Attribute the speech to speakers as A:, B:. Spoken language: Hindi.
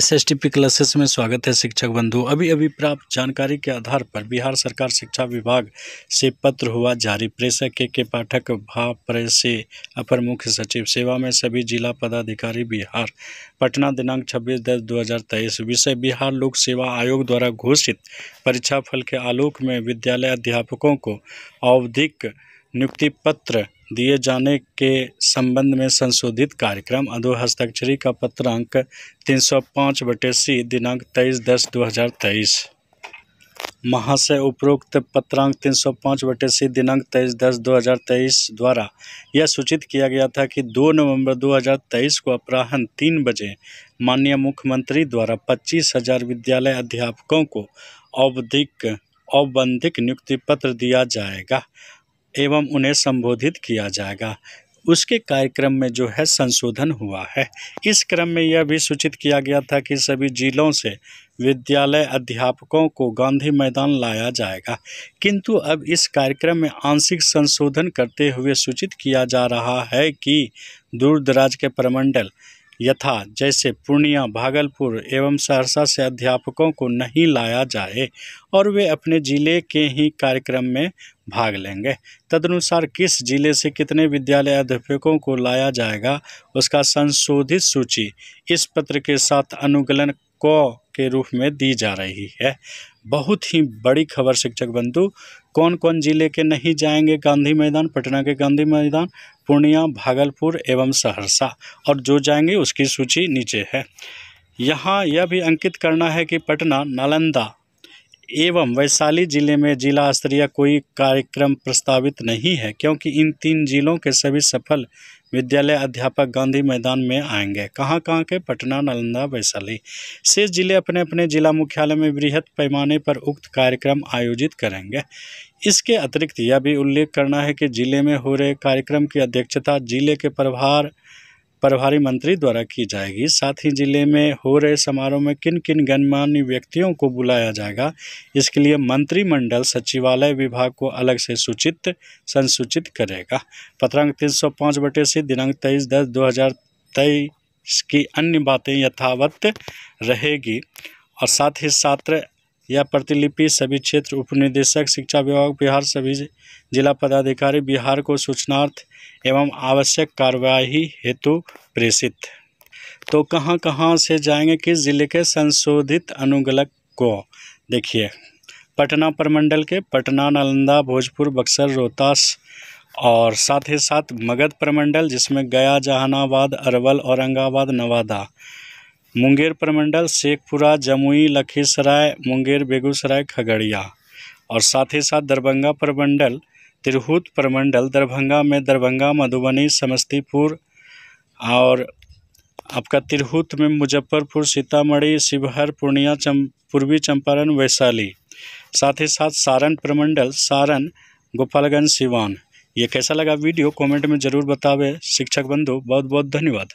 A: S S T P classes में स्वागत है शिक्षक बंधु अभी अभी प्राप्त जानकारी के आधार पर बिहार सरकार शिक्षा विभाग से पत्र हुआ जारी प्रेषक के के पाठक भाप्रे से अपर मुख्य सचिव सेवा में सभी जिला पदाधिकारी बिहार पटना दिनांक 26 दस 2023 विषय बिहार लोक सेवा आयोग द्वारा घोषित परीक्षा फल के आलोक में विद्यालय अध्यापकों को औधिक नियुक्ति पत्र दिए जाने के संबंध में संशोधित कार्यक्रम अधो हस्ताक्षरी का पत्र अंक तीन सौ पाँच बटे सी दिनांक तेईस दस दो हज़ार तेईस महाशय उपरोक्त पत्रांक तीन सौ पाँच बटे सी दिनांक तेईस दस दो हज़ार तेईस द्वारा यह सूचित किया गया था कि दो नवंबर दो हज़ार तेईस को अपराहन तीन बजे माननीय मुख्यमंत्री द्वारा पच्चीस हज़ार विद्यालय अध्यापकों को औबधिक औबंधिक नियुक्ति पत्र दिया जाएगा एवं उन्हें संबोधित किया जाएगा उसके कार्यक्रम में जो है संशोधन हुआ है इस क्रम में यह भी सूचित किया गया था कि सभी जिलों से विद्यालय अध्यापकों को गांधी मैदान लाया जाएगा किंतु अब इस कार्यक्रम में आंशिक संशोधन करते हुए सूचित किया जा रहा है कि दूर दराज के प्रमंडल यथा जैसे पूर्णिया भागलपुर एवं सहरसा से अध्यापकों को नहीं लाया जाए और वे अपने जिले के ही कार्यक्रम में भाग लेंगे तदनुसार किस जिले से कितने विद्यालय अध्यापकों को लाया जाएगा उसका संशोधित सूची इस पत्र के साथ अनुगलन क के रूप में दी जा रही है बहुत ही बड़ी खबर शिक्षक बंधु कौन कौन जिले के नहीं जाएंगे गांधी मैदान पटना के गांधी मैदान पूर्णिया भागलपुर एवं सहरसा और जो जाएंगे उसकी सूची नीचे है यहाँ यह भी अंकित करना है कि पटना नालंदा एवं वैशाली जिले में जिला स्तरीय कोई कार्यक्रम प्रस्तावित नहीं है क्योंकि इन तीन जिलों के सभी सफल विद्यालय अध्यापक गांधी मैदान में आएंगे कहां कहां के पटना नालंदा वैशाली से जिले अपने अपने जिला मुख्यालय में वृहद पैमाने पर उक्त कार्यक्रम आयोजित करेंगे इसके अतिरिक्त यह भी उल्लेख करना है कि जिले में हो रहे कार्यक्रम की अध्यक्षता जिले के प्रभार प्रभारी मंत्री द्वारा की जाएगी साथ ही जिले में हो रहे समारोह में किन किन गणमान्य व्यक्तियों को बुलाया जाएगा इसके लिए मंत्रिमंडल सचिवालय विभाग को अलग से सूचित संसूचित करेगा पत्रांक तीन सौ पाँच बटे से दिनांक तेईस दस दो हज़ार तेईस की अन्य बातें यथावत रहेगी और साथ ही छात्र यह प्रतिलिपि सभी क्षेत्र उपनिदेशक शिक्षा विभाग बिहार सभी जिला पदाधिकारी बिहार को सूचनार्थ एवं आवश्यक कार्यवाही हेतु प्रेषित तो कहाँ कहाँ से जाएंगे किस जिले के संशोधित अनुगलक को देखिए पटना प्रमंडल के पटना नालंदा भोजपुर बक्सर रोहतास और साथ ही साथ मगध प्रमंडल जिसमें गया जहानाबाद अरवल औरंगाबाद नवादा मुंगेर प्रमंडल शेखपुरा जमुई लखीसराय मुंगेर बेगूसराय खगड़िया और साथ ही साथ दरभंगा प्रमंडल तिरहुत प्रमंडल दरभंगा में दरभंगा मधुबनी समस्तीपुर और आपका तिरहुत में मुजफ्फरपुर सीतामढ़ी शिवहर पूर्णिया चम पूर्वी चंपारण वैशाली साथ ही साथ सारण प्रमंडल सारण गोपालगंज सिवान ये कैसा लगा वीडियो कमेंट में ज़रूर बतावे शिक्षक बंधु बहुत बहुत धन्यवाद